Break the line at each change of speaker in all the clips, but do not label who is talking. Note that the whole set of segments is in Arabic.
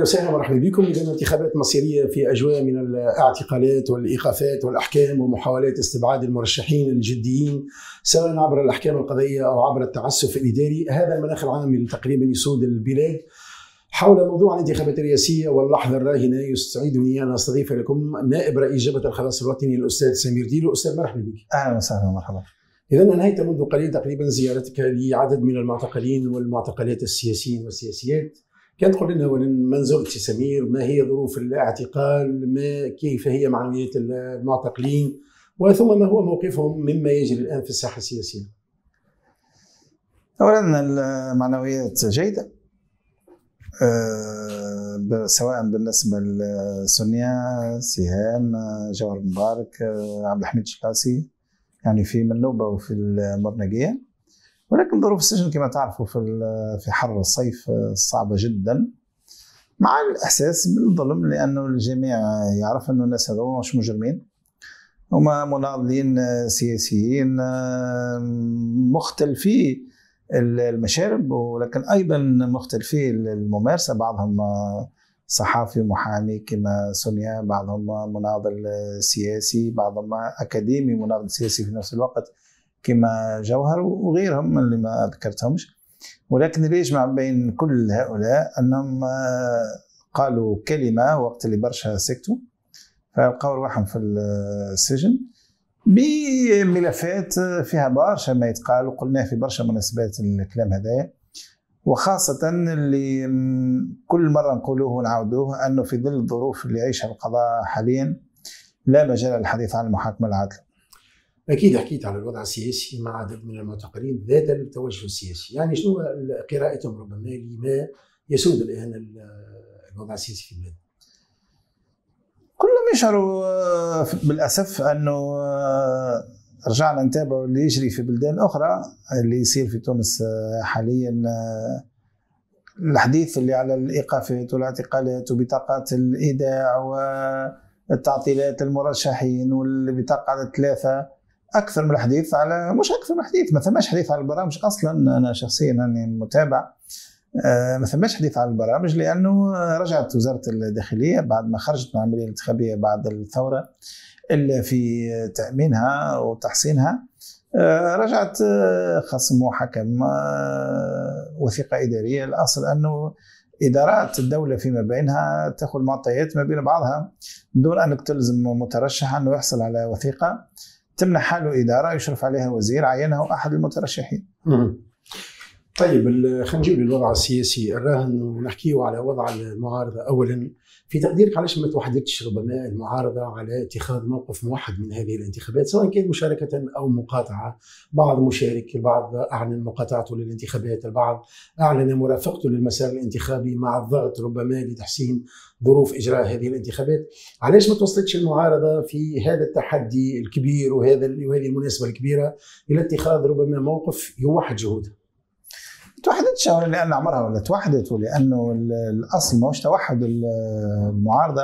اهلا وسهلا ومرحبا بكم اذا انتخابات مصيريه في اجواء من الاعتقالات والايقافات والاحكام ومحاولات استبعاد المرشحين الجديين سواء عبر الاحكام القضائيه او عبر التعسف الاداري هذا المناخ العام اللي تقريبا يسود البلاد حول موضوع الانتخابات الرئاسيه واللحظه الراهنه يسعدني ان استضيف لكم نائب رئيس جبهه الخلاص الوطني الاستاذ سمير ديلو استاذ مرحبا بك اهلا وسهلا ومرحبا إذا أنهيت منذ قليل تقريبا زيارتك لعدد من المعتقلين والمعتقلات السياسيين والسياسيات يدخل لنا اولا زرت سمير؟ ما هي ظروف الاعتقال ما كيف هي معنويات المعتقلين وثم ما هو موقفهم مما يجري الان في الساحه السياسيه اولا المعنويات جيده أه
سواء بالنسبه لسونيا سيهان جوهر مبارك آه، عبد الحميد الشقاسي يعني في منوبه وفي المرنقيه ولكن ظروف السجن كما تعرفوا في في حر الصيف آه، صعبه جدا مع الاحساس بالظلم لانه الجميع يعرف انه الناس هذو مش مجرمين هما مناضلين آه، سياسيين آه، مختلفي المشارب ولكن ايضا مختلفي الممارسه بعضهم صحافي محامي كما سونيا بعضهم مناضل سياسي بعضهم اكاديمي مناضل سياسي في نفس الوقت كما جوهر وغيرهم اللي ما ذكرتهمش ولكن اللي يجمع بين كل هؤلاء انهم آه، قالوا كلمه وقت اللي برشا سكتوا فلقاو رواحهم في آه، السجن بملفات آه، فيها برشا ما يتقال وقلناه في برشا مناسبات الكلام هذايا وخاصة اللي كل مرة نقولوه ونعاودوه أنه في ظل الظروف اللي يعيشها القضاء حاليا لا مجال للحديث عن المحاكمة العادلة
اكيد حكيت على الوضع السياسي مع عدد من المعتقلين ذات التوجه السياسي، يعني شنو قراءتهم ربما لما يسود الان الوضع السياسي في البلاد.
كلهم يشعروا آه، بالاسف انه آه، رجعنا نتابعوا اللي يجري في بلدان اخرى اللي يصير في تونس آه، حاليا الحديث اللي على الايقافات والاعتقالات وبطاقات الايداع والتعطيلات المرشحين والبطاقه الثلاثه اكثر من الحديث على مش اكثر من الحديث ما ثماش حديث على البرامج اصلا انا شخصيا راني متابع آه، ما ثماش حديث على البرامج لانه آه، رجعت وزاره الداخليه بعد ما خرجت من العمليه الانتخابيه بعد الثوره الا في تامينها وتحسينها آه، رجعت خصم وحكم وثيقه اداريه الاصل انه ادارات الدوله فيما بينها تاخذ معطيات ما بين بعضها دون انك تلزم مترشح انه يحصل على وثيقه تمنح حاله إدارة يشرف عليها وزير عينه أحد المترشحين
طيب خلينا نجيب للوضع السياسي الراهن ونحكيه على وضع المعارضه اولا في تقديرك علاش ما توحدتش ربما المعارضه على اتخاذ موقف موحد من هذه الانتخابات سواء كان مشاركه او مقاطعه بعض مشارك البعض اعلن مقاطعته للانتخابات البعض اعلن مرافقته للمسار الانتخابي مع الضغط ربما لتحسين ظروف اجراء هذه الانتخابات علاش ما توصلتش المعارضه في هذا التحدي الكبير وهذا وهذه المناسبه الكبيره الى اتخاذ ربما موقف يوحد جهودها توحدتش لان عمرها ولا توحدت ولانه الاصل ماهوش
توحد المعارضه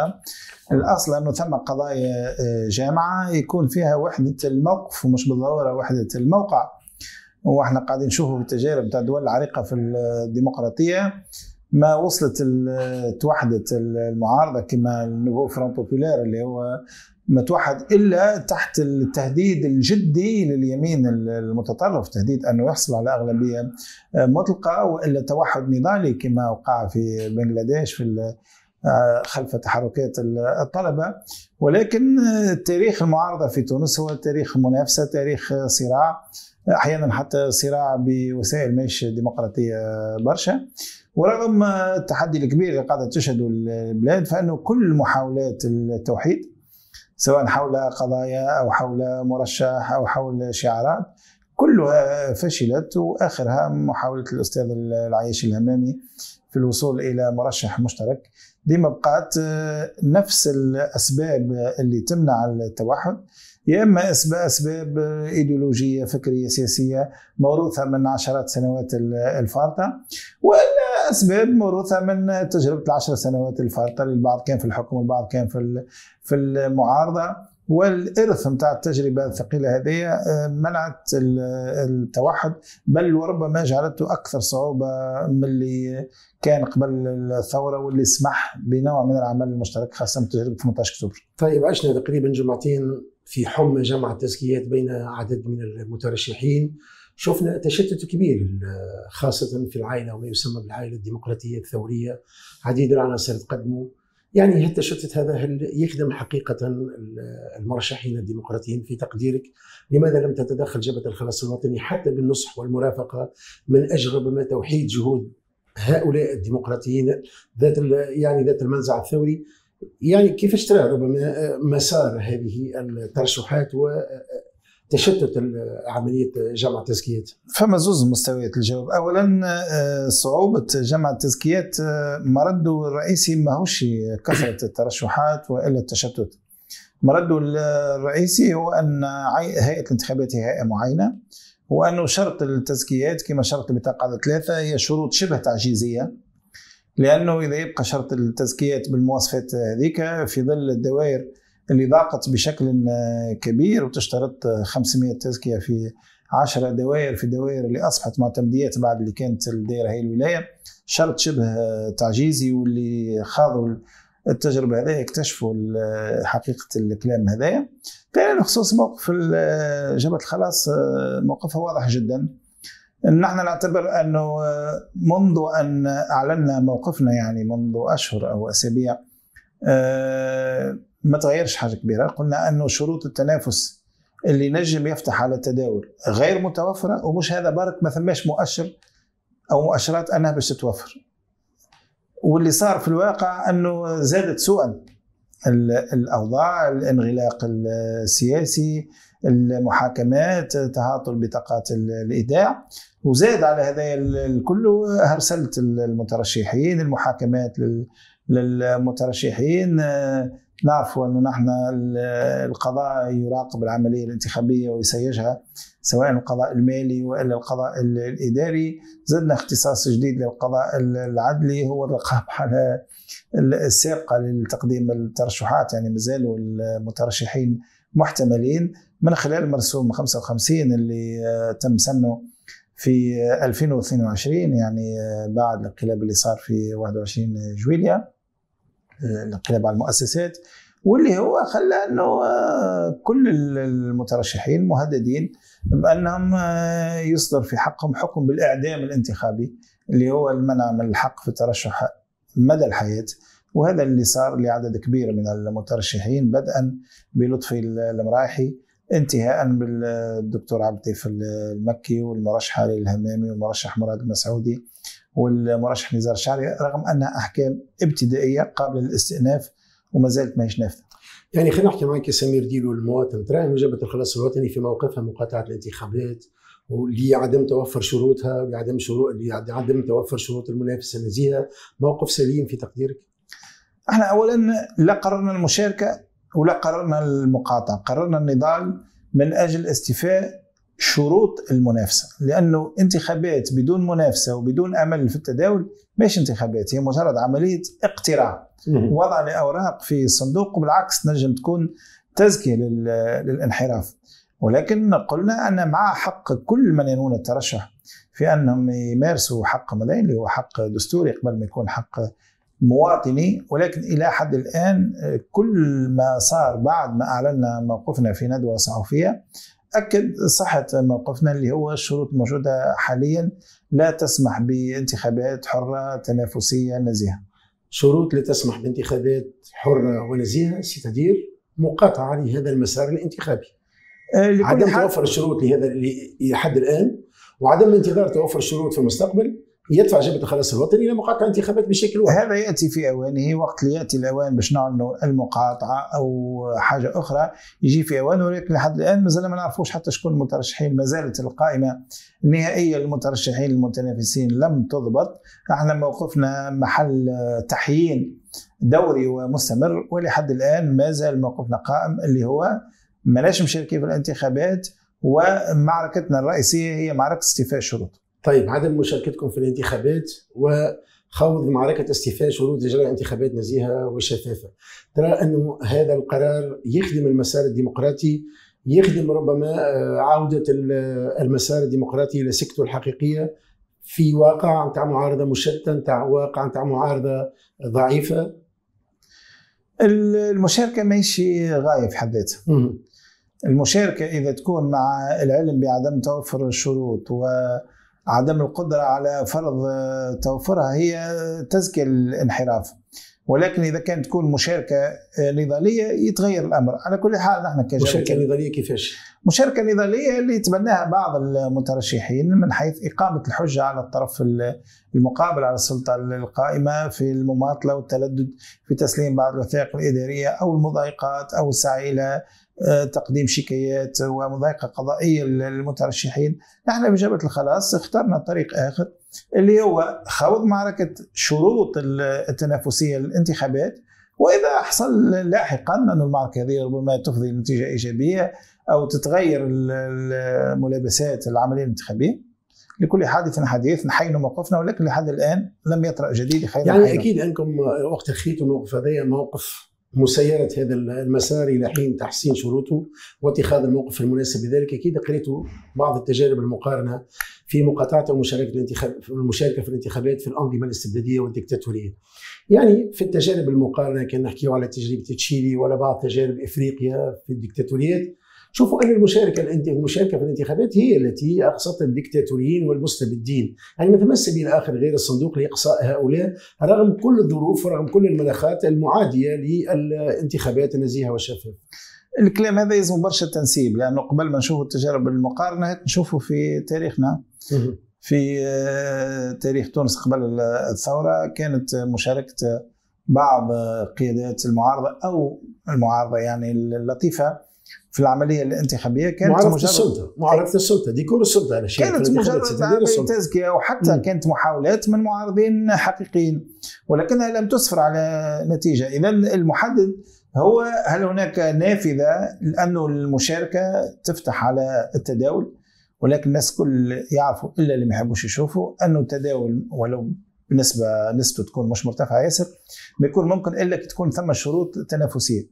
الاصل انه ثم قضايا آه، جامعه يكون فيها وحده الموقف ومش بالضروره وحده الموقع واحنا قاعدين نشوفوا في التجارب تاع الدول العريقه في الديمقراطيه ما وصلت توحدت المعارضه كما النوفو فرون بوبولير اللي هو ما توحد الا تحت التهديد الجدي لليمين المتطرف تهديد انه يحصل على اغلبيه آه، مطلقه والا توحد نضالي كما وقع في بنغلاديش في آه، خلف تحركات الطلبه ولكن آه، تاريخ المعارضه في تونس هو تاريخ منافسه تاريخ صراع احيانا حتى صراع بوسائل مش ديمقراطيه برشا ورغم التحدي الكبير اللي قاعده تشهده البلاد فانه كل محاولات التوحيد سواء حول قضايا أو حول مرشح أو حول شعارات كلها فشلت واخرها محاوله الاستاذ العياش الهمامي في الوصول الى مرشح مشترك ديما بقات آه، نفس الاسباب اللي تمنع التوحد يا اما اسباب ايديولوجيه فكريه سياسيه موروثه من عشرات سنوات الفارطه والا اسباب موروثه من تجربه العشر سنوات الفارطه البعض كان في الحكم والبعض كان في في المعارضه والارث نتاع التجربه الثقيله هذه آه، منعت التوحد بل وربما جعلته اكثر صعوبه من اللي كان قبل الثوره واللي سمح
بنوع من العمل المشترك خاصه من تجربه 18 اكتوبر. طيب عشنا تقريبا جمعتين في حمى جمع التزكيات بين عدد من المترشحين شفنا تشتت كبير خاصة في العائلة وما يسمى بالعائلة الديمقراطية الثورية عديد العناصر تقدموا يعني التشتت هذا هل يخدم حقيقة المرشحين الديمقراطيين في تقديرك لماذا لم تتدخل جبهة الخلاص الوطني حتى بالنصح والمرافقة من أجل ربما توحيد جهود هؤلاء الديمقراطيين ذات يعني ذات المنزع الثوري يعني كيفاش ترى ربما آه، مسار هذه الترشحات وتشتت عمليه جمع التزكيات؟ فما زوز مستويات
الجواب، اولا آه، صعوبه جمع التزكيات آه، مرده الرئيسي ماهوش كثره الترشحات والا التشتت. مرده الرئيسي هو ان هيئه الانتخابات هي هيئه معينه وانه شرط التزكيات كما شرط البطاقه على ثلاثه هي شروط شبه تعجيزيه لانه اذا يبقى شرط التزكيات بالمواصفات هذيك في ظل الدوائر اللي ضاقت بشكل كبير وتشترط 500 تزكيه في 10 دوائر في دوائر اللي اصبحت معتمديات بعد اللي كانت الدائره هي الولايه شرط شبه تعجيزي واللي خاضوا التجربه هذه اكتشفوا حقيقه الكلام هذايا بخصوص موقف جبهه الخلاص موقفها واضح جدا نحن نعتبر انه آه، منذ ان اعلنا موقفنا يعني منذ اشهر او اسابيع آه، ما تغيرش حاجه كبيره قلنا انه شروط التنافس اللي نجم يفتح على التداول غير متوفره ومش هذا برك ما ثماش مؤشر او مؤشرات انها باش تتوفر واللي صار في الواقع انه زادت سوءا الاوضاع الانغلاق السياسي المحاكمات تعاطل بطاقات الايداع وزاد على هذا الكل هرسلت المترشحين المحاكمات للمترشحين نعرفوا انه نحن القضاء يراقب العمليه الانتخابيه ويسيجها سواء القضاء المالي والا القضاء الاداري زدنا اختصاص جديد للقضاء العدلي هو الرقابه على السابقه لتقديم الترشحات يعني مازالوا المترشحين محتملين من خلال مرسوم 55 اللي آه، تم سنه في 2022 آه، يعني آه، بعد الانقلاب اللي صار في 21 جويليا الانقلاب على المؤسسات واللي هو خلى انه كل المترشحين مهددين بانهم يصدر في حقهم حكم بالاعدام الانتخابي اللي هو المنع من الحق في الترشح مدى الحياه وهذا اللي صار لعدد كبير من المترشحين بدءا بلطفي المرايحي انتهاء بالدكتور عبد اللطيف المكي والمرشح علي الهمامي والمرشح مراد المسعودي والمرشح نزار الشعري رغم انها احكام ابتدائيه
قابله للاستئناف وما زالت ماهيش نافذه. يعني خلينا نحكي معك سمير ديلو المواطن ترى ان جبهه الخلاص الوطني في موقفها مقاطعه الانتخابات ولعدم توفر شروطها ولعدم شروط لعدم توفر شروط المنافسه النزيهه موقف سليم في تقديرك؟ احنا اولا لا قررنا المشاركه ولا قررنا المقاطعه قررنا
النضال من اجل استيفاء شروط المنافسه لانه انتخابات بدون منافسه وبدون امل في التداول مش انتخابات هي مجرد عمليه اقتراع وضع لاوراق في صندوق وبالعكس نجم تكون تزكيه للانحراف ولكن قلنا ان مع حق كل من ينوون الترشح في انهم يمارسوا حق مدني اللي هو حق دستوري قبل ما يكون حق مواطني ولكن الى حد الان آه، كل ما صار بعد ما اعلنا موقفنا في ندوه صحفيه اكد صحه موقفنا اللي هو الشروط الموجوده حاليا
لا تسمح بانتخابات حره تنافسيه نزيهه. شروط لا تسمح بانتخابات حره ونزيهه ستدير مقاطعه لهذا المسار الانتخابي. آه، عدم توفر الشروط لهذا لحد الان وعدم انتظار توفر الشروط في المستقبل يدفع جبهه الخلاص الوطني الى مقاطعه انتخابات بشكل واحد. هذا ياتي في اوانه
وقت اللي ياتي الاوان باش نعلنوا المقاطعه او حاجه اخرى يجي في اوانه ولكن لحد الان مازال ما نعرفوش حتى شكون المترشحين ما زالت القائمه النهائيه للمترشحين المتنافسين لم تضبط احنا موقفنا محل تحيين دوري ومستمر ولحد الان ما زال موقفنا قائم اللي هو ماناش
مشاركين في الانتخابات ومعركتنا الرئيسيه هي معركه استيفاء الشروط. طيب عدم مشاركتكم في الانتخابات وخوض معركة استيفاء شروط إجراء انتخابات نزيهة وشفافة ترى أن هذا القرار يخدم المسار الديمقراطي يخدم ربما آه، عودة المسار الديمقراطي إلى سكته الحقيقية في واقع نتاع معارضة مشتتة نتاع واقع نتاع معارضة ضعيفة المشاركة ماشي غاية في حد ذاتها
المشاركة إذا تكون مع العلم بعدم توفر الشروط و عدم القدرة على فرض آه، توفرها هي تزكي الانحراف ولكن اذا كانت تكون مشاركه آه، نضاليه يتغير الامر على كل حال نحن كشركه مشاركه نضاليه كيفاش مشاركه نضاليه اللي يتبناها بعض المترشحين من حيث اقامه الحجه على الطرف المقابل على السلطه القائمه في المماطله والتلدد في تسليم بعض الوثائق الاداريه او المضايقات او السعي الى آه، تقديم شكايات ومضايقة قضائية للمترشحين نحن بجبهة الخلاص اخترنا طريق آخر اللي هو خوض معركة شروط التنافسية للانتخابات واذا حصل لاحقا ان المعركه هذه ربما تفضي لنتيجه ايجابيه او تتغير الملابسات العمليه الانتخابيه لكل حادث حديث نحين موقفنا ولكن لحد الان لم يطرا جديد يعني حينه. اكيد
انكم وقت خيتوا الموقف هذا موقف مسيرة هذا المسار إلى حين تحسين شروطه واتخاذ الموقف المناسب لذلك أكيد قريت بعض التجارب المقارنة في مقاطعة ومشاركة الانتخاب المشاركة في الانتخابات في الأنظمة الاستبدادية والديكتاتورية. يعني في التجارب المقارنة كان نحكيو على تجربة تشيلي ولا بعض تجارب إفريقيا في الديكتاتوريات شوفوا ان المشاركه المشاركه في الانتخابات هي التي اقصت الدكتاتوريين والمستبدين، يعني ما تمس سبيل اخر غير الصندوق لاقصاء هؤلاء رغم كل الظروف ورغم كل المناخات المعاديه للانتخابات النزيهه والشفافه. الكلام هذا يلزم برشا
تنسيب لانه قبل ما نشوفوا التجارب المقارنه نشوفوا في تاريخنا في آه، تاريخ تونس قبل الثوره كانت مشاركه بعض قيادات المعارضه او المعارضه يعني اللطيفه في العمليه الانتخابيه كانت معارضه مجرد السلطه
معارضه إيه. السلطه ديكور السلطه انا شيء كانت مجرد تزكيه
وحتى كانت محاولات من معارضين حقيقيين ولكنها لم تسفر على نتيجه اذا المحدد هو هل هناك نافذه لانه المشاركه تفتح على التداول ولكن الناس كل يعرفوا الا اللي ما يحبوش يشوفوا انه التداول ولو بنسبه نسبه تكون مش مرتفعه ياسر بيكون ممكن الا تكون ثم شروط تنافسيه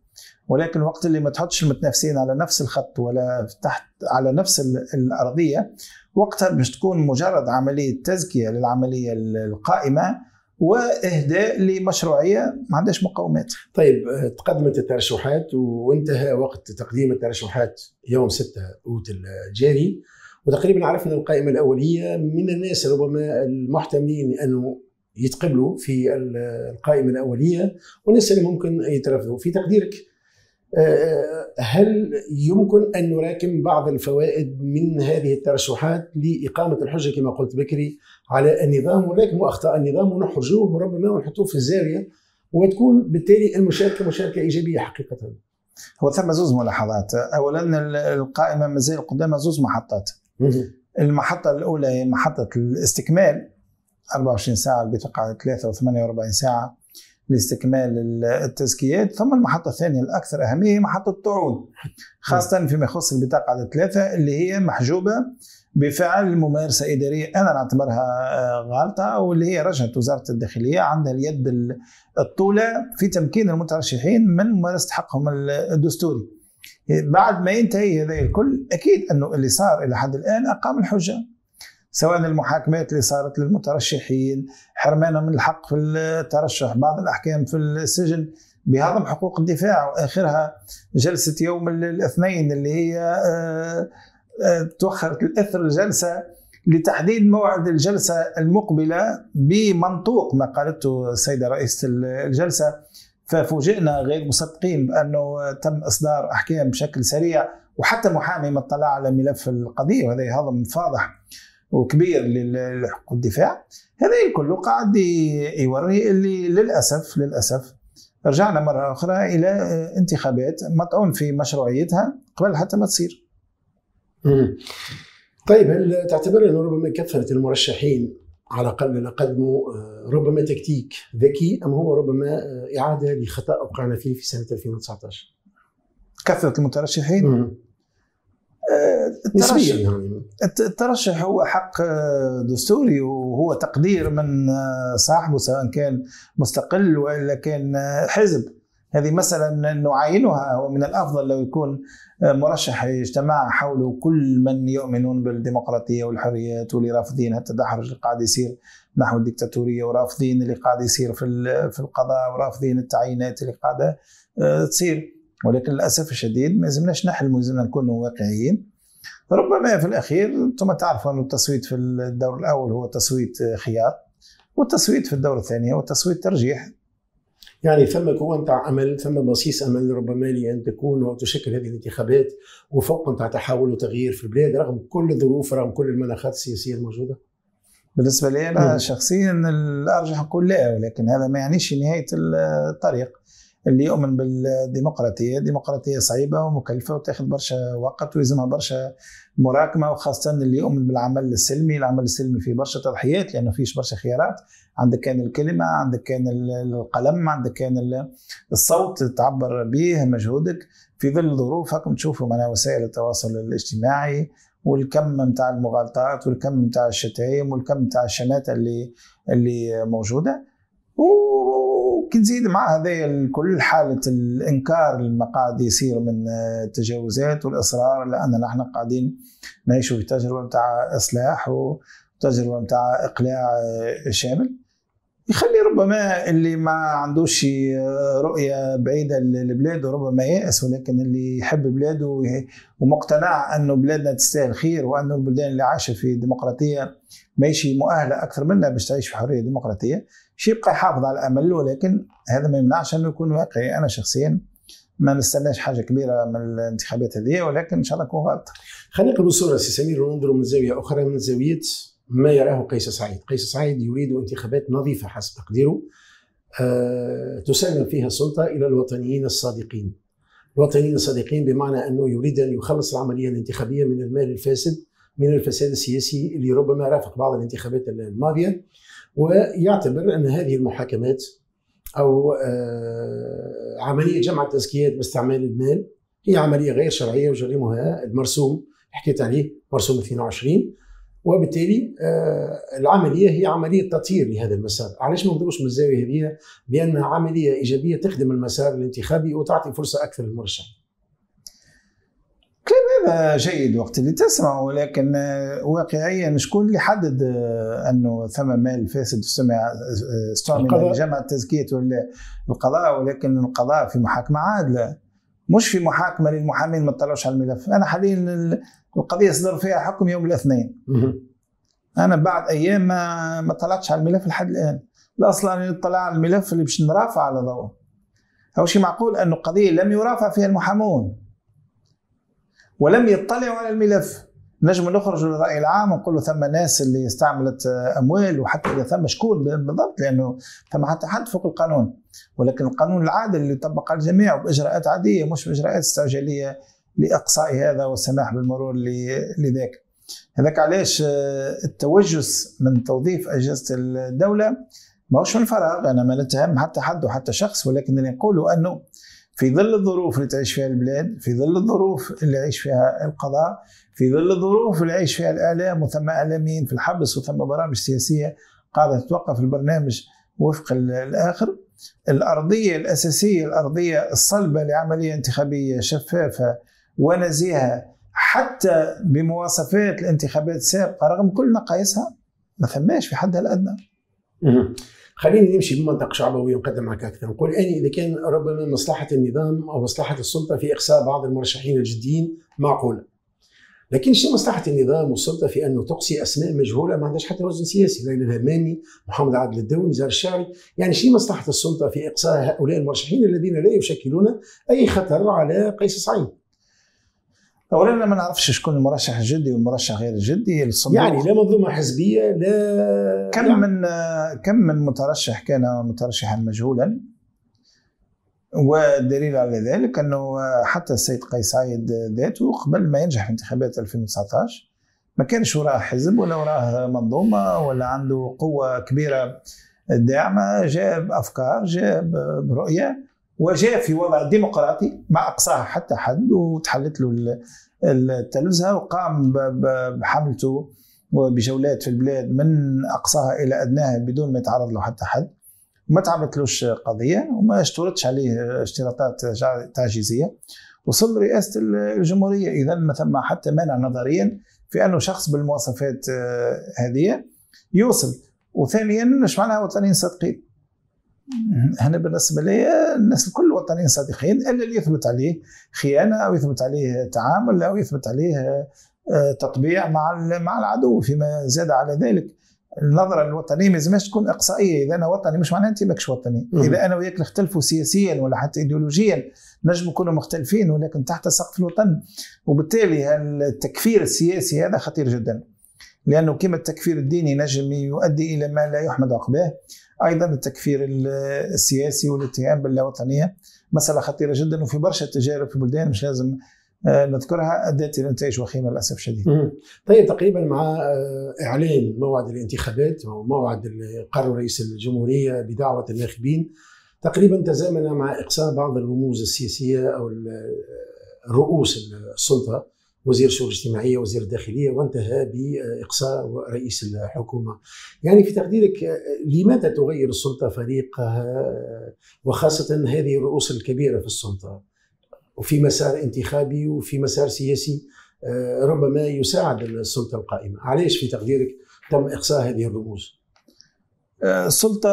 ولكن الوقت اللي ما تحطش المتنافسين على نفس الخط ولا تحت على نفس الارضيه وقتها باش تكون مجرد عمليه تزكيه للعمليه القائمه واهداء لمشروعيه ما
عندهاش مقومات. طيب تقدمت الترشحات وانتهى وقت تقديم الترشحات يوم 6 اوت الجاري وتقريبا عرفنا القائمه الاوليه من الناس ربما المحتملين انه يتقبلوا في القائمة الأولية والناس اللي ممكن يترفضوا في تقديرك آه، آه، هل يمكن أن نراكم بعض الفوائد من هذه الترشحات لإقامة الحجة كما قلت بكري على النظام ولكن أخطاء النظام ونحرجوه وربما ونحطوه في الزاوية وتكون بالتالي المشاركة مشاركة إيجابية حقيقة هو ثم زوز ملاحظات أولا
القائمة مازال قدامها زوز محطات المحطة الأولى هي محطة الاستكمال 24 ساعه البطاقه 3 و48 ساعه لاستكمال التزكيات ثم المحطه الثانيه الاكثر اهميه هي محطه طعون خاصه فيما يخص البطاقه الثلاثه اللي هي محجوبه بفعل ممارسه اداريه انا نعتبرها آه، غلطه واللي هي رجعت وزاره الداخليه عندها اليد الطوله في تمكين المترشحين من ممارسه حقهم الدستوري بعد ما ينتهي هذا الكل اكيد انه اللي صار الى حد الان اقام الحجه سواء المحاكمات اللي صارت للمترشحين حرمانهم من الحق في الترشح بعض الأحكام في السجن بهضم حقوق الدفاع وآخرها جلسة يوم الاثنين اللي هي آه، آه، توخرت الأثر الجلسة لتحديد موعد الجلسة المقبلة بمنطوق ما قالته السيدة رئيسة الجلسة ففوجئنا غير مصدقين بأنه تم إصدار أحكام بشكل سريع وحتى محامي ما اطلع على ملف القضية وهذا هضم فاضح وكبير لحقوق الدفاع هذا كله قاعد يوري اللي للاسف للاسف رجعنا مره اخرى الى انتخابات مطعون في مشروعيتها قبل حتى ما
تصير. طيب هل تعتبر انه ربما كثره المرشحين على الاقل قدموا آه، ربما تكتيك ذكي ام هو ربما آه، اعاده لخطا وقعنا فيه في سنه 2019؟ كثره المترشحين؟ مم.
آه، نسبيا يعني. الترشح هو حق آه، دستوري وهو تقدير من آه، صاحبه سواء كان مستقل والا كان حزب هذه مثلا نعاينها ومن الافضل لو يكون مرشح يجتمع حوله كل من يؤمنون بالديمقراطيه والحريات واللي رافضين التدحرج اللي قاعد يصير نحو الدكتاتوريه ورافضين اللي قاعد يصير في في القضاء ورافضين التعيينات اللي قاعده تصير ولكن للاسف الشديد ما لازمناش نحلموا لازمنا نكونوا واقعيين ربما في الاخير انتم تعرفوا ان التصويت في الدور الاول هو
تصويت خيار والتصويت في الدور الثاني هو تصويت ترجيح يعني ثم قوة نتاع امل ثم بصيص امل ربما لان تكون وتشكل هذه الانتخابات وفوق نتاع تحول وتغيير في البلاد رغم كل الظروف رغم كل المناخات السياسيه الموجوده
بالنسبه لي انا نعم. شخصيا الارجح اقول لا ولكن هذا ما يعنيش نهايه الطريق اللي يؤمن بالديمقراطيه، الديمقراطيه صعيبه ومكلفه وتاخذ برشا وقت ويلزمها برشا مراكمه وخاصه اللي يؤمن بالعمل السلمي، العمل السلمي فيه برشا تضحيات لانه فيش برشا خيارات، عندك كان الكلمه، عندك كان القلم، عندك كان الصوت تعبر به مجهودك في ظل الظروف هاكم تشوفوا معناها وسائل التواصل الاجتماعي والكم نتاع المغالطات والكم نتاع الشتايم والكم نتاع الشماته اللي اللي موجوده وكتزيد مع هذايا الكل حالة الإنكار لما قاعد يصير من التجاوزات والإصرار لأن نحن قاعدين نعيشوا في تجربة متاع إصلاح وتجربة متاع إقلاع شامل يخلي ربما اللي ما عندوش آه، رؤية بعيدة لبلاده ربما يأس ولكن اللي يحب بلاده ومقتنع أنه بلادنا تستاهل خير وأنه البلدان اللي عايشة في ديمقراطية ماشي مؤهلة أكثر منا باش تعيش في حرية ديمقراطية يبقى يحافظ على الأمل ولكن هذا ما يمنعش أنه يكون واقعي أنا شخصيا ما نستناش حاجه كبيره من الانتخابات هذه ولكن ان
شاء الله نكون غلط. خلينا نقلبوا الصوره سي سمير وننظروا من زاويه اخرى من زاويه ما يراه قيس سعيد قيس سعيد يريد انتخابات نظيفة حسب تقديره آه، تسلم فيها السلطة إلى الوطنيين الصادقين الوطنيين الصادقين بمعنى أنه يريد أن يخلص العملية الانتخابية من المال الفاسد من الفساد السياسي اللي ربما رافق بعض الانتخابات الماضية ويعتبر أن هذه المحاكمات أو آه، عملية جمع التزكيات باستعمال المال هي عملية غير شرعية وجريمها المرسوم حكيت عليه مرسوم 22 وبالتالي آه، العمليه هي عمليه تطهير لهذا المسار، علاش ما نضربوش من الزاويه هذه؟ لانها عمليه ايجابيه تخدم المسار الانتخابي وتعطي فرصه اكثر للمرشح.
كلام هذا جيد وقت اللي تسمع ولكن آه، واقعيا شكون اللي حدد آه، انه ثم مال فاسد سمع استعمل جمع التزكيه القضاء ولكن القضاء في محاكمه عادله مش في محاكمه للمحامين ما تطلعوش على الملف انا حاليا القضيه صدر فيها حكم يوم الاثنين انا بعد ايام ما ما طلعتش على الملف لحد الان لا اصلا نطلع على الملف اللي باش نرافع على ضوء هو شيء معقول انه القضية لم يرافع فيها المحامون ولم يطلعوا على الملف نجم نخرج للرأي العام ونقول له ثم ناس اللي استعملت أموال وحتى إذا ثم شكون بالضبط لأنه ثم حتى حد فوق القانون ولكن القانون العادل اللي يطبق على الجميع بإجراءات عادية مش بإجراءات استعجالية لإقصاء هذا والسماح بالمرور لذاك هذاك علاش آه، التوجس من توظيف أجهزة الدولة ماهوش من الفراغ أنا ما نتهم حتى حد وحتى شخص ولكن اللي نقوله أنه في ظل الظروف اللي تعيش فيها البلاد في ظل الظروف اللي يعيش فيها القضاء في ظل الظروف اللي يعيش فيها الإعلام وثم إعلاميين في الحبس وثم برامج سياسية قاعدة تتوقف البرنامج وفق الآخر الأرضية الأساسية الأرضية الصلبة لعملية انتخابية شفافة ونزيهه حتى بمواصفات الانتخابات السابقه رغم كل نقائصها ما ثماش في حدها الادنى.
خلينا نمشي بمنطق شعبوي ونقدم معك اكثر نقول اني اذا كان ربما مصلحه النظام او مصلحه السلطه في اقصاء بعض المرشحين الجديين معقوله لكن شو مصلحه النظام والسلطه في انه تقصي اسماء مجهوله ما عندهاش حتى وزن سياسي ليلى الهمامي محمد عادل الدوني نزار الشعري يعني شو مصلحه السلطه في اقصاء هؤلاء المرشحين الذين لا يشكلون اي خطر على قيس سعيد اولا ما نعرفش شكون المرشح الجدي والمرشح غير الجدي الصندوق يعني لا منظومه حزبيه
لا كم يعني. من كم من مترشح كان مترشحا مجهولا والدليل على ذلك انه حتى السيد قيس عايد ذاته قبل ما ينجح في انتخابات 2019 ما كانش وراه حزب ولا وراه منظومه ولا عنده قوه كبيره داعمه جاء بافكار جاء برؤيه وجاء في وضع ديمقراطي مع اقصاها حتى حد وتحلت له التلفزه وقام بحملته وبجولات في البلاد من اقصاها الى ادناها بدون ما يتعرض له حتى حد ما تعملتلوش قضيه وما اشترطش عليه اشتراطات تعجيزيه وصل رئاسه الجمهوريه اذا ما ثم حتى مانع نظريا في انه شخص بالمواصفات آه، هذه يوصل وثانيا اش معناها وطنيين صادقين هنا بالنسبه لي الناس الكل وطنيين صادقين الا اللي يثبت عليه خيانه او يثبت عليه تعامل او يثبت عليه آه، تطبيع مع مع العدو فيما زاد على ذلك النظرة الوطنية ما لازمهاش تكون إقصائية، إذا أنا وطني مش معناه أنت ماكش وطني، إذا أنا وياك نختلفوا سياسيا ولا حتى إيديولوجيا نجم نكونوا مختلفين ولكن تحت سقف الوطن، وبالتالي التكفير السياسي هذا خطير جدا. لأنه كما التكفير الديني نجم يؤدي إلى ما لا يحمد عقباه أيضا التكفير السياسي والاتهام باللاوطنية مسألة خطيرة جدا وفي برشا تجارب في البلدان مش لازم آه، نذكرها ادت
الى نتائج وخيمه للاسف الشديد. طيب تقريبا مع آه، اعلان موعد الانتخابات او موعد قرار قرر رئيس الجمهوريه بدعوه الناخبين تقريبا تزامن مع اقصاء بعض الرموز السياسيه او رؤوس السلطه وزير الشؤون الاجتماعيه وزير الداخليه وانتهى باقصاء رئيس الحكومه. يعني في تقديرك لماذا تغير السلطه فريقها وخاصه هذه الرؤوس الكبيره في السلطه وفي مسار انتخابي وفي مسار سياسي ربما يساعد السلطه القائمه، علاش في تقديرك تم اقصاء هذه الرؤوس السلطه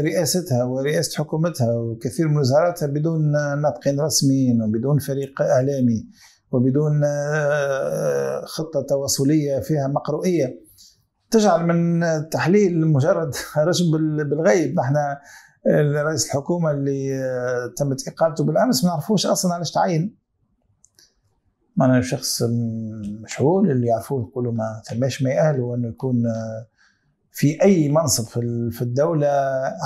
رئاستها ورئاسه حكومتها وكثير
من وزاراتها بدون ناطقين رسميين وبدون فريق اعلامي وبدون آه، خطه تواصليه فيها مقروئيه تجعل من التحليل مجرد رجم بالغيب نحن آه، رئيس الحكومه اللي آه، تمت اقالته بالامس ما نعرفوش اصلا علاش تعين معناها شخص مشغول اللي يعرفوه يقولوا ما ثماش ما يأهله انه يكون في اي منصب في الدوله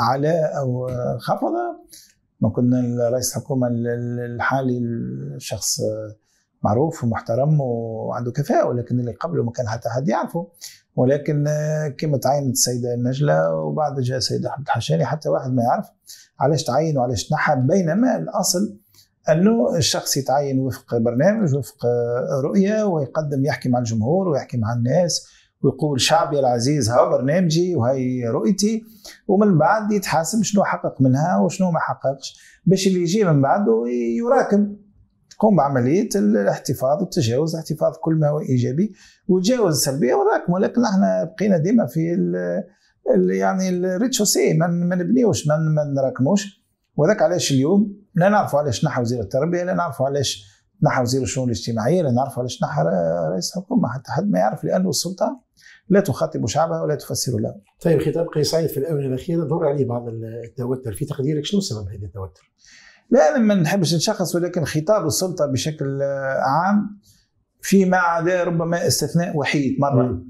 علاء او خفضه ما كنا رئيس الحكومه الحالي الشخص معروف ومحترم وعنده كفاءه ولكن اللي قبله ما كان حتى حد يعرفه ولكن كما آه، تعينت السيده نجله وبعد جاء السيد احمد الحشاني حتى واحد ما يعرف علاش تعين وعلاش نحى بينما الاصل انه الشخص يتعين وفق برنامج وفق آه، رؤيه ويقدم يحكي مع الجمهور ويحكي مع الناس ويقول شعبي العزيز ها برنامجي وهي رؤيتي ومن بعد يتحاسب شنو حقق منها وشنو ما حققش باش اللي يجي من بعده يراكم تقوم بعمليه الاحتفاظ والتجاوز احتفاظ كل ما هو ايجابي وتجاوز السلبيه وراكم ولكن احنا بقينا ديما في الـ الـ يعني الريتشوسي ما نبنيوش ما نراكموش وذاك علاش اليوم لا نعرفوا علاش نحى وزير التربيه لا نعرفوا علاش نحى وزير الشؤون الاجتماعيه لا نعرفوا
علاش نحى رئيس الحكومه حتى حد ما يعرف لانه السلطه لا تخاطب شعبها ولا تفسر له. طيب خطاب قيس سعيد في الاونه الاخيره ظهر عليه بعض التوتر في تقديرك شنو سبب هذا التوتر؟ لا ما نحبش نشخص ولكن خطاب السلطه بشكل آه، عام
فيما عدا ربما استثناء وحيد مره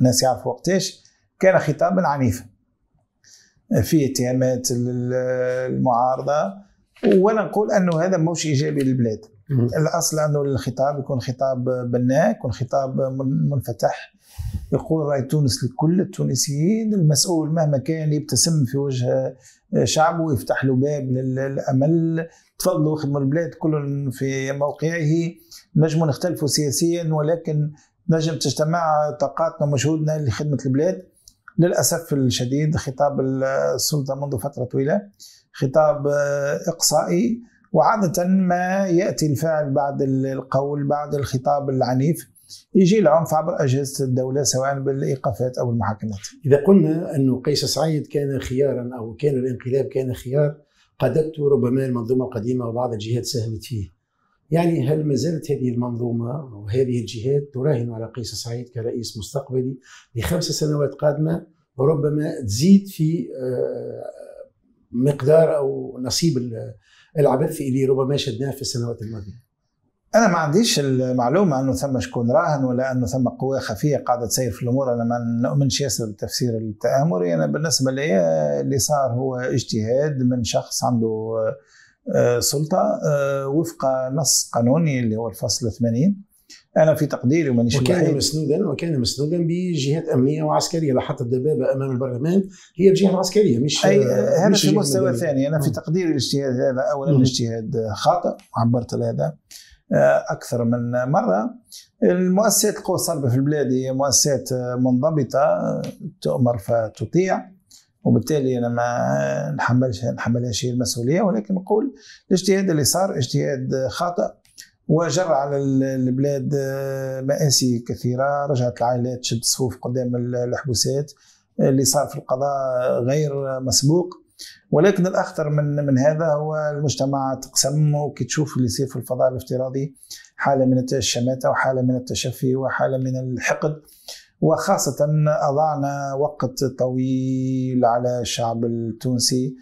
الناس يعرفوا وقتاش كان خطابا عنيفا آه، في اتهامات المعارضه ولا نقول انه هذا موش ايجابي للبلاد الاصل انه الخطاب يكون خطاب بناء يكون خطاب منفتح يقول رأي تونس لكل التونسيين المسؤول مهما كان يبتسم في وجه آه، شعبه يفتح له باب للأمل تفضلوا خدموا البلاد كل في موقعه نجم نختلفوا سياسيا ولكن نجم تجتمع طاقاتنا ومجهودنا لخدمة البلاد للأسف الشديد خطاب السلطة منذ فترة طويلة خطاب آه، إقصائي وعادة ما يأتي الفعل بعد القول بعد الخطاب
العنيف يجي العنف عبر اجهزه الدوله سواء بالايقافات او المحاكمات. اذا قلنا انه قيس سعيد كان خيارا او كان الانقلاب كان خيار قادته ربما المنظومه القديمه وبعض الجهات ساهمت فيه. يعني هل ما زالت هذه المنظومه وهذه الجهات تراهن على قيس سعيد كرئيس مستقبلي لخمس سنوات قادمه وربما تزيد في آه، مقدار او نصيب العبث اللي ربما شدناه في السنوات الماضيه. انا ما عنديش المعلومه
انه ثم شكون راهن ولا انه ثم قوى خفيه قاعده تسير في الامور انا ما نؤمنش ياسر بالتفسير التامري انا بالنسبه لي اللي صار هو اجتهاد من شخص عنده آه، سلطه آه، وفق نص قانوني اللي هو الفصل 80 انا في تقديري ومانيش وكان
مسنودا وكان مسنودا بجهات امنيه وعسكريه لحتى الدبابه امام البرلمان هي الجهه العسكريه مش اي هذا مش في مستوى ثاني انا في تقديري الاجتهاد
هذا اولا اجتهاد خاطئ وعبرت لهذا آه، اكثر من مره المؤسسات القوى الصلبه في البلاد هي مؤسسات آه، منضبطه آه، تؤمر فتطيع وبالتالي انا ما نحملش نحملهاش هي المسؤوليه ولكن نقول الاجتهاد اللي صار اجتهاد خاطئ وجر على البلاد مآسي كثيره رجعت العائلات تشد صفوف قدام الحبوسات اللي صار في القضاء غير مسبوق ولكن الاخطر من من هذا هو المجتمع تقسم وكي تشوف اللي يصير في الفضاء الافتراضي حاله من الشماته وحاله من التشفي وحاله من الحقد وخاصه اضعنا وقت طويل على الشعب التونسي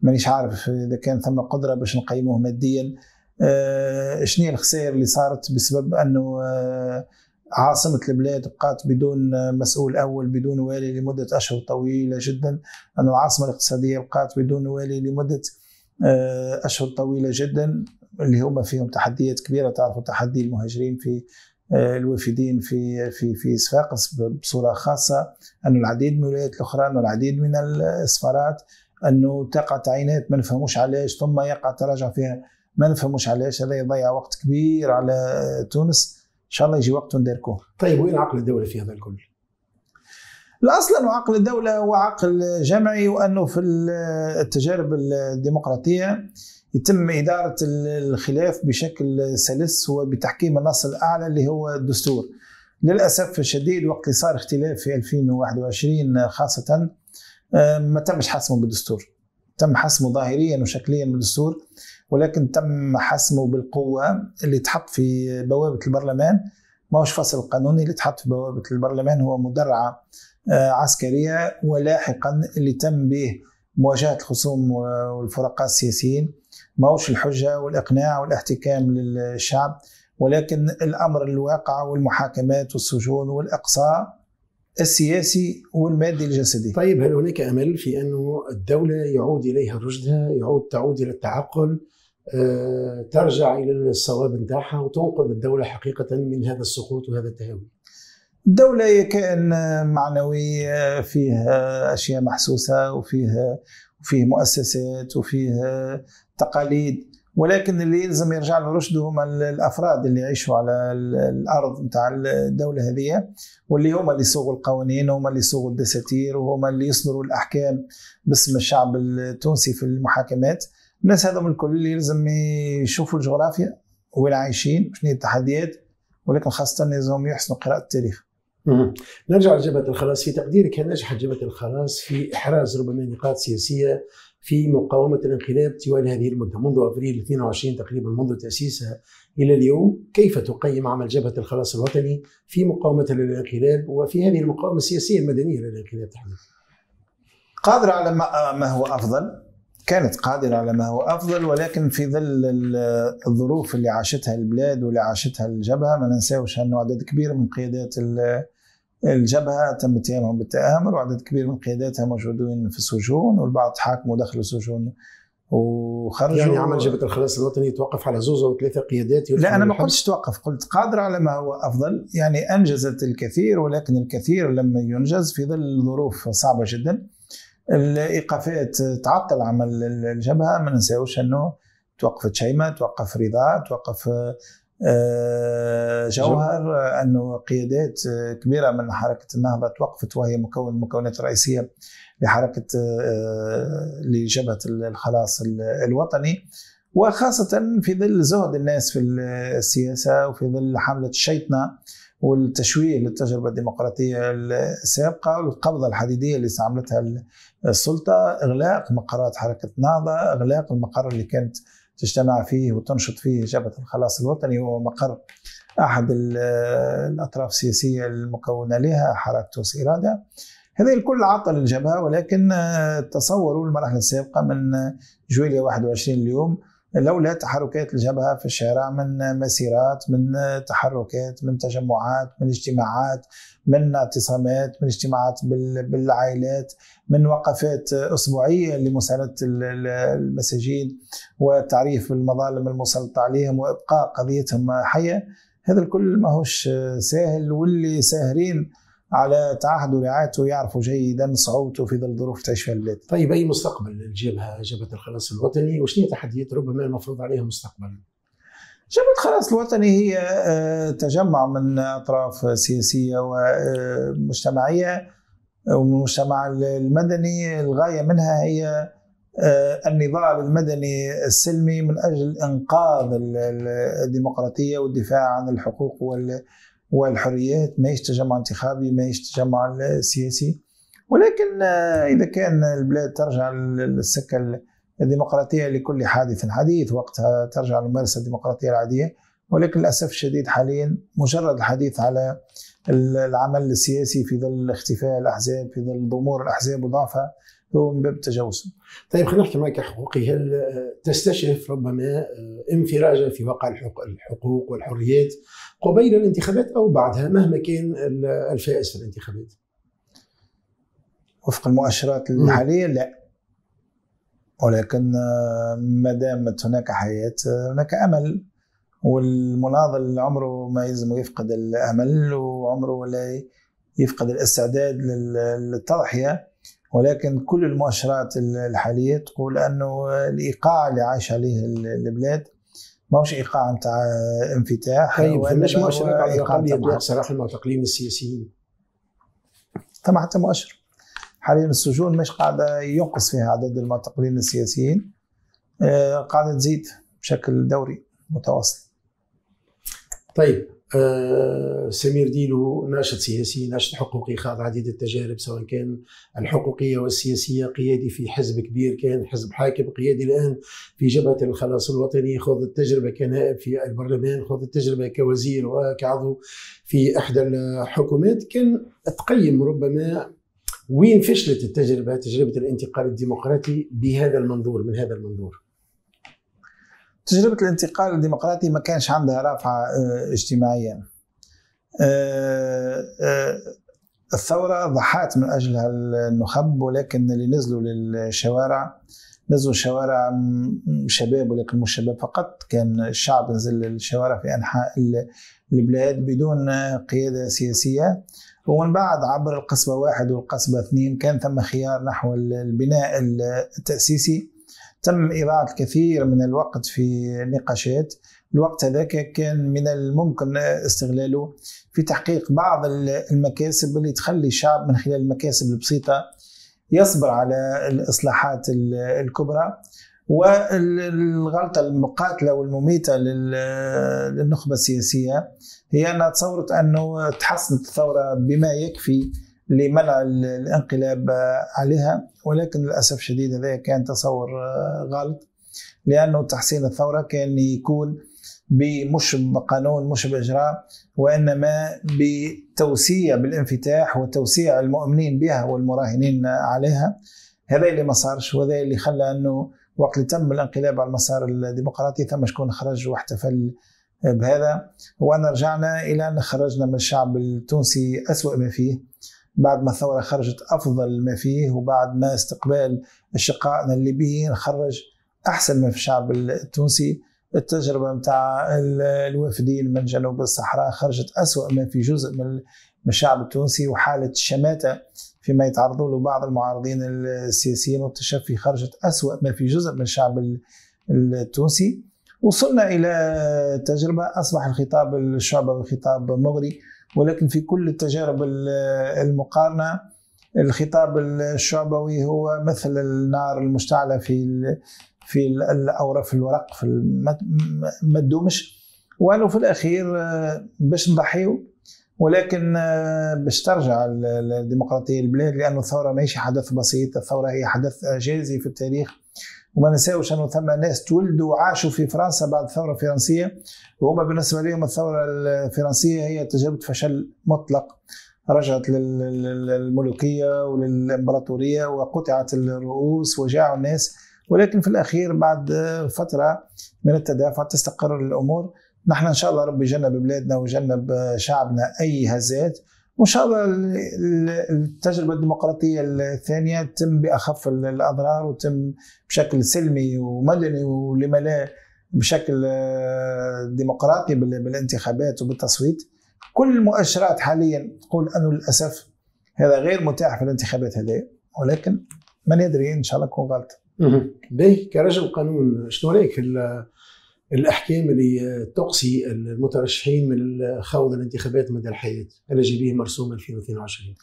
مانيش عارف اذا كان ثم قدره باش نقيموه ماديا آه، شنو الخسائر اللي صارت بسبب انه آه، عاصمة البلاد بقات بدون مسؤول أول بدون والي لمدة أشهر طويلة جدا أن العاصمة الاقتصادية بقات بدون والي لمدة آه، أشهر طويلة جدا اللي هما فيهم تحديات كبيرة تعرفوا تحدي المهاجرين في آه، الوافدين في في في صفاقس بصوره خاصه انه العديد من الولايات الاخرى انه العديد من السفارات انه تقع تعيينات ما نفهموش علاش ثم يقع تراجع فيها ما نفهموش علاش هذا يضيع وقت كبير على تونس شاء الله يجي وقت نداركوه طيب وين عقل الدوله في هذا الكل؟ الاصل انه عقل الدوله هو عقل جمعي وانه في التجارب الديمقراطيه يتم اداره الخلاف بشكل سلس وبتحكيم النص الاعلى اللي هو الدستور. للاسف الشديد وقت اللي صار اختلاف في 2021 خاصه آه، ما تمش حسمه بالدستور. تم حسمه ظاهريا وشكليا بالدستور ولكن تم حسمه بالقوة اللي تحط في بوابة البرلمان ما هوش فصل قانوني اللي تحط في بوابة البرلمان هو مدرعة آه، عسكرية ولاحقا اللي تم به مواجهة الخصوم والفرقاء السياسيين ما هوش الحجة والإقناع والاحتكام للشعب ولكن الأمر الواقع
والمحاكمات والسجون والإقصاء السياسي والمادي الجسدي طيب هل هناك امل في انه الدوله يعود اليها رشدها يعود تعود الى التعقل آه، ترجع الى الصواب نتاعها وتنقذ الدوله حقيقه من هذا السقوط وهذا التهاوي. الدولة هي كائن معنوي آه، فيها
أشياء محسوسة وفيها وفيه مؤسسات وفيها تقاليد ولكن اللي يلزم يرجع له رشده هم الافراد اللي يعيشوا على الارض نتاع الدوله هذه واللي هما اللي يصوغوا القوانين وهما اللي يصوغوا الدساتير وهما اللي يصدروا الاحكام باسم الشعب التونسي في المحاكمات الناس هذوما الكل يلزم يشوفوا الجغرافيا وين عايشين وشنو التحديات ولكن
خاصة لازم يحسنوا قراءة التاريخ. مم. نرجع لجبهة الخلاص في تقديرك هل نجحت جبهة الخلاص في إحراز ربما نقاط سياسية في مقاومة الانقلاب طوال هذه المدة منذ أبريل 22 تقريبا منذ تأسيسها إلى اليوم كيف تقيم عمل جبهة الخلاص الوطني في مقاومة الانقلاب وفي هذه المقاومة السياسية المدنية للانقلاب تحديدا قادرة على ما هو أفضل كانت قادرة على ما هو أفضل
ولكن في ظل الظروف اللي عاشتها البلاد واللي عاشتها الجبهة ما ننساوش أنه عدد كبير من قيادات الجبهة تم اتهامهم بالتآمر وعدد كبير من قياداتها موجودين في السجون والبعض حاكموا دخلوا السجون وخرجوا يعني عمل جبهه
الخلاص الوطني يتوقف على زوزة او ثلاثه قيادات لا انا ما قلتش
توقف قلت قادره على ما هو افضل يعني انجزت الكثير ولكن الكثير لم ينجز في ظل ظروف صعبه جدا الايقافات تعطل عمل الجبهه ما ننساوش انه توقفت شيماء توقف رضا توقف آه، جوهر انه قيادات آه، كبيره من حركه النهضه توقفت وهي مكون المكونات الرئيسيه لحركه آه، لجبهه الخلاص الوطني وخاصه في ظل زهد الناس في السياسه وفي ظل حمله الشيطنه والتشويه للتجربه الديمقراطيه السابقه والقبضه الحديديه اللي استعملتها السلطه اغلاق مقرات حركه نهضه اغلاق المقر اللي كانت تجتمع فيه وتنشط فيه جبهه الخلاص الوطني وهو مقر احد الاطراف السياسيه المكونه لها حركه توس اراده هذا الكل عطل الجبهه ولكن آه، تصوروا المراحل السابقه من جويلية 21 اليوم لولا تحركات الجبهة في الشارع من مسيرات من تحركات من تجمعات من اجتماعات من اعتصامات من اجتماعات بالعائلات من وقفات أسبوعية لمساندة المساجين والتعريف بالمظالم المسلطة عليهم وإبقاء قضيتهم حية هذا الكل ماهوش سهل واللي ساهرين على تعهد ورعايته يعرفوا جيدا
صعوبته في ظل ظروف تعيش البلاد. طيب اي مستقبل للجبهه جبهه الخلاص الوطني وشنو تحديات ربما المفروض عليها مستقبلا؟ جبهة الخلاص الوطني هي آه، تجمع
من أطراف سياسية ومجتمعية آه، والمجتمع المدني الغاية منها هي آه، النضال المدني السلمي من أجل إنقاذ الديمقراطية والدفاع عن الحقوق وال والحريات ما تجمع انتخابي ما تجمع سياسي ولكن آه، إذا كان البلاد ترجع للسكة الديمقراطية لكل حادث حديث وقتها ترجع للممارسة الديمقراطية العادية ولكن للأسف الشديد حاليا مجرد الحديث على العمل السياسي في ظل اختفاء الأحزاب في ظل ضمور
الأحزاب وضعفها هو من باب التجاوز طيب خلينا نحكي معك حقوقي هل آه، تستشرف ربما آه، انفراجا في واقع الحقوق والحريات قبيل الانتخابات او بعدها مهما كان الفائز في الانتخابات؟
وفق المؤشرات الحاليه لا ولكن آه، ما دامت هناك حياه آه، هناك امل والمناضل عمره ما يلزم يفقد الامل وعمره ولا يفقد الاستعداد للتضحيه ولكن كل المؤشرات الحاليه تقول انه الايقاع اللي عايش عليه البلاد ما مش ايقاع نتاع انفتاح طيب فماش مؤشرات على الاقل يطلق
صراحه مع تقليم السياسيين
ثم حتى مؤشر حاليا السجون مش قاعده ينقص فيها عدد المعتقلين السياسيين آه، قاعده
تزيد بشكل دوري متواصل طيب آه، سمير ديلو ناشط سياسي ناشط حقوقي خاض عديد التجارب سواء كان الحقوقية والسياسية قيادي في حزب كبير كان حزب حاكم قيادي الآن في جبهة الخلاص الوطني خوض التجربة كنائب في البرلمان خوض التجربة كوزير وكعضو في إحدى الحكومات كان تقيم ربما وين فشلت التجربة تجربة الانتقال الديمقراطي بهذا المنظور من هذا المنظور تجربه الانتقال الديمقراطي ما كانش عندها رافعه آه، اجتماعيا
آه، آه، الثورة ضحات من أجلها النخب ولكن اللي نزلوا للشوارع نزلوا الشوارع شباب ولكن مش شباب فقط كان الشعب نزل للشوارع في أنحاء البلاد بدون قيادة سياسية ومن بعد عبر القصبة واحد والقصبة اثنين كان ثم خيار نحو البناء التأسيسي تم إضاعة الكثير من الوقت في نقاشات الوقت هذاك كان من الممكن استغلاله في تحقيق بعض المكاسب اللي تخلي الشعب من خلال المكاسب البسيطة يصبر على الإصلاحات الكبرى والغلطة المقاتلة والمميتة للنخبة السياسية هي أنها تصورت أنه تحسنت الثورة بما يكفي لمنع الانقلاب عليها ولكن للاسف الشديد هذا كان تصور آه، غلط لانه تحسين الثوره كان يكون مش بقانون مش باجراء وانما بتوسيع بالانفتاح وتوسيع المؤمنين بها والمراهنين عليها هذا اللي ما صارش وهذا اللي خلى انه وقت اللي تم الانقلاب على المسار الديمقراطي ثم شكون خرج واحتفل آه، بهذا وانا رجعنا الى ان خرجنا من الشعب التونسي اسوء ما فيه بعد ما الثورة خرجت أفضل ما فيه وبعد ما استقبال أشقائنا الليبيين خرج أحسن ما في الشعب التونسي التجربة متاع الوافدين من جنوب الصحراء خرجت أسوأ ما في جزء من الشعب التونسي وحالة الشماتة فيما يتعرضوا له بعض المعارضين السياسيين والتشفي خرجت أسوأ ما في جزء من الشعب التونسي وصلنا إلى تجربة أصبح الخطاب الشعب خطاب مغري ولكن في كل التجارب المقارنه الخطاب الشعبوي هو مثل النار المشتعله في في الاورف الورق في ما تدومش وانه في الاخير آه، باش نضحيو ولكن آه، باش ترجع الديمقراطيه البلاد لانه الثوره ماشي حدث بسيط الثوره هي حدث اعجازي في التاريخ وما نساوش انه ثم ناس تولدوا وعاشوا في فرنسا بعد الثوره الفرنسيه وهم بالنسبه لهم الثوره الفرنسيه هي تجربه فشل مطلق رجعت للملوكيه وللامبراطوريه وقطعت الرؤوس وجاعوا الناس ولكن في الاخير بعد فتره من التدافع تستقر الامور نحن ان شاء الله ربي يجنب بلادنا ويجنب شعبنا اي هزات وان شاء الله التجربه الديمقراطيه الثانيه تتم باخف الاضرار وتم بشكل سلمي ومدني ولما لا بشكل آه، ديمقراطي بالانتخابات وبالتصويت كل المؤشرات حاليا تقول انه للاسف هذا غير متاح في الانتخابات هذه
ولكن من يدري ان شاء الله نكون غلط. به كرجل قانون شنو رايك في الأحكام اللي تقصي المترشحين من خوض الانتخابات مدى الحياة جي به مرسوم 2022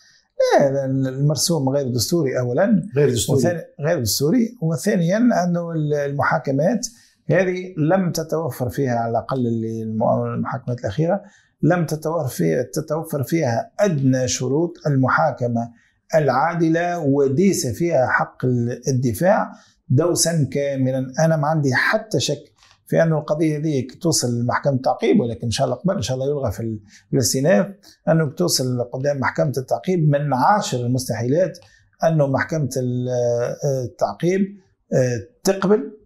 لا المرسوم غير دستوري
أولا غير دستوري غير دستوري وثانيا أنه المحاكمات هذه لم تتوفر فيها على الأقل المحاكمات الأخيرة لم تتوفر فيها أدنى شروط المحاكمة العادلة وديسة فيها حق الدفاع دوسا كاملا أنا ما عندي حتى شك في انه القضيه هذه توصل لمحكمه التعقيب ولكن ان شاء الله قبل ان شاء الله يلغى في الاستئناف انه توصل قدام محكمه التعقيب من عاشر المستحيلات انه محكمه آه، التعقيب آه، تقبل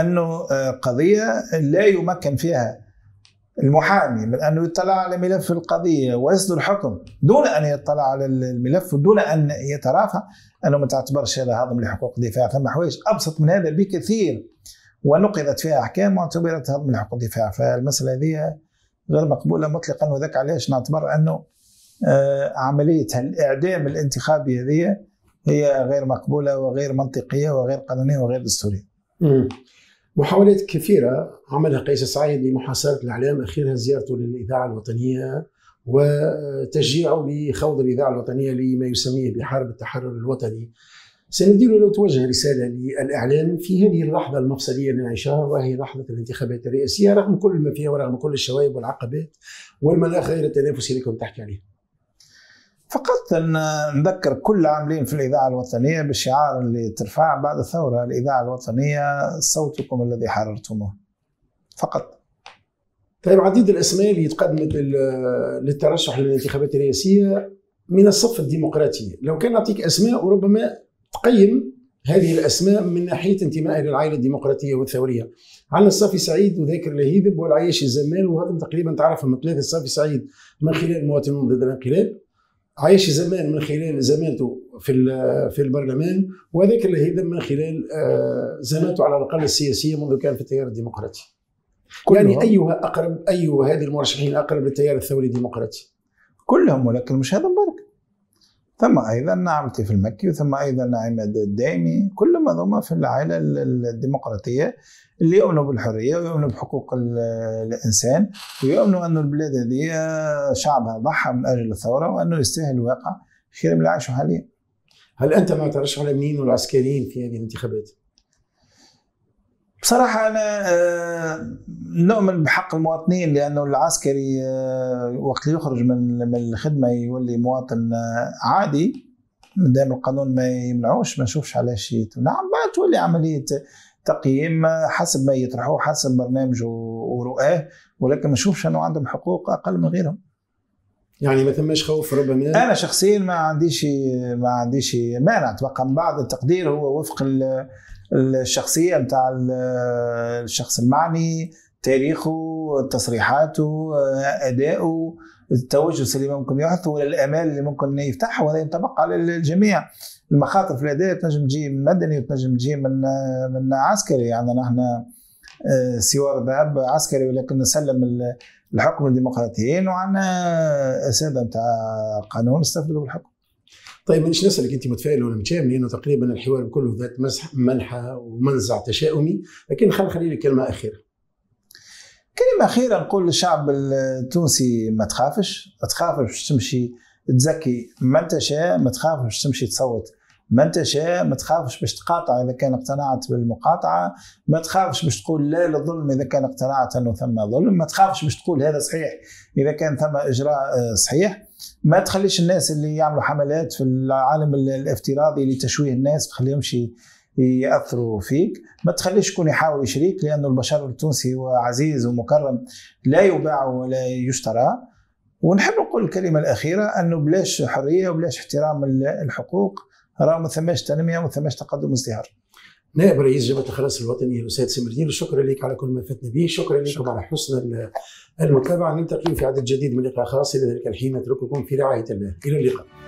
انه آه، قضيه لا يمكن فيها المحامي من انه يطلع على ملف القضيه ويصدر حكم دون ان يطلع على الملف ودون ان يترافع انه ما تعتبرش هذا هضم لحقوق الدفاع ثم حوايج ابسط من هذا بكثير ونقضت فيها احكام واعتبرت هضم من حق الدفاع فالمساله هذه غير مقبوله مطلقا وذاك علاش نعتبر انه آه، عمليه الاعدام الانتخابي هذه هي
غير مقبوله وغير منطقيه وغير قانونيه وغير دستوريه. محاولات كثيره عملها قيس سعيد لمحاصره الاعلام اخيرا زيارته للاذاعه الوطنيه وتشجيعه لخوض الاذاعه الوطنيه لما يسميه بحرب التحرر الوطني. سندير لو توجه رسالة للإعلام في هذه اللحظة المفصلية اللي نعيشها وهي لحظة الانتخابات الرئاسية رغم كل ما فيها ورغم كل الشوائب والعقبات والمناخ غير التنافسي اللي كنت تحكي عليه. فقط ان نذكر كل العاملين في الاذاعه
الوطنيه بالشعار اللي ترفع بعد الثوره الاذاعه الوطنيه صوتكم الذي حررتموه
فقط طيب عديد الاسماء اللي تقدمت للترشح للانتخابات الرئاسيه من الصف الديمقراطي لو كان نعطيك اسماء وربما تقيم هذه الاسماء من ناحيه انتمائها للعائله الديمقراطيه والثوريه. عندنا الصافي سعيد وذاكر لهيذب والعياش الزمان وهذا تقريبا تعرف ثلاثه الصافي سعيد من خلال المواطنون ضد الانقلاب عايش زمان من خلال زمانته في في البرلمان وذاكر لهيذب من خلال آه، زمانته على الاقل السياسيه منذ كان في التيار الديمقراطي. يعني ايها اقرب ايها هذه المرشحين اقرب للتيار الثوري الديمقراطي؟
كلهم ولكن مش هذا مبارك ثم أيضا عمتي في المكي وثم أيضا عماد الدائمي كلهم هذوما في العائلة الديمقراطية اللي يؤمنوا بالحرية ويؤمنوا بحقوق الإنسان ويؤمنوا أن البلاد هذه آه، شعبها ضحى من أجل الثورة وأنه يستاهل الواقع خير من اللي عاشوا حاليا هل أنت ما ترشح الأمنيين والعسكريين في هذه الانتخابات؟ بصراحة أنا آه، نؤمن بحق المواطنين لأنه العسكري آه، وقت اللي يخرج من الخدمة يولي مواطن آه، عادي ما دام القانون ما يمنعوش ما نشوفش علاش يتمنع بعد تولي عملية تقييم حسب ما يطرحوه حسب برنامجه ورؤاه ولكن ما نشوفش أنه عندهم حقوق أقل من غيرهم يعني ما ثماش خوف ربما انا شخصيا ما عنديش ما عنديش مانع اتوقع من بعض التقدير هو وفق الشخصيه بتاع الشخص المعني تاريخه تصريحاته ادائه التوجس اللي ممكن يحدث ولا الامال اللي ممكن يفتحها وهذا ينطبق على الجميع المخاطر في الاداء تنجم تجي من مدني وتنجم تجي من من عسكري يعني نحن آه، سوار ذهب عسكري ولكن نسلم الحكم للديمقراطيين وعندنا
اساتذه نتاع قانون استفدوا بالحكم طيب مانيش نسالك انت متفائل ولا متشائم لانه تقريبا الحوار كله ذات مسح منحى ومنزع تشاؤمي لكن خلينا نخلي كلمه اخيره كلمة أخيرة نقول للشعب التونسي ما تخافش
ما تخافش تمشي تزكي من تشاء ما تخافش تمشي تصوت من تشاء ما تخافش باش تقاطع إذا كان اقتنعت بالمقاطعة ما تخافش باش تقول لا للظلم إذا كان اقتنعت أنه ثم ظلم ما تخافش باش تقول هذا صحيح إذا كان ثم إجراء آه، صحيح ما تخليش الناس اللي يعملوا حملات في العالم الافتراضي لتشويه الناس ما تخليهمش ياثروا فيك ما تخليش يكون يحاول يشريك لانه البشر التونسي هو عزيز ومكرم لا يباع ولا يشترى ونحب نقول الكلمه الاخيره انه بلاش حريه وبلاش احترام الحقوق راه ما ثماش
تنميه وما ثماش تقدم وازدهار نائب رئيس جبهه الخلاص الوطني الاستاذ سمرديل شكرا لك على كل ما فاتنا به شكرا لكم على حسن المتابعه نلتقي في عدد جديد من لقاء خاص لذلك الحين نترككم في رعايه الله الى اللقاء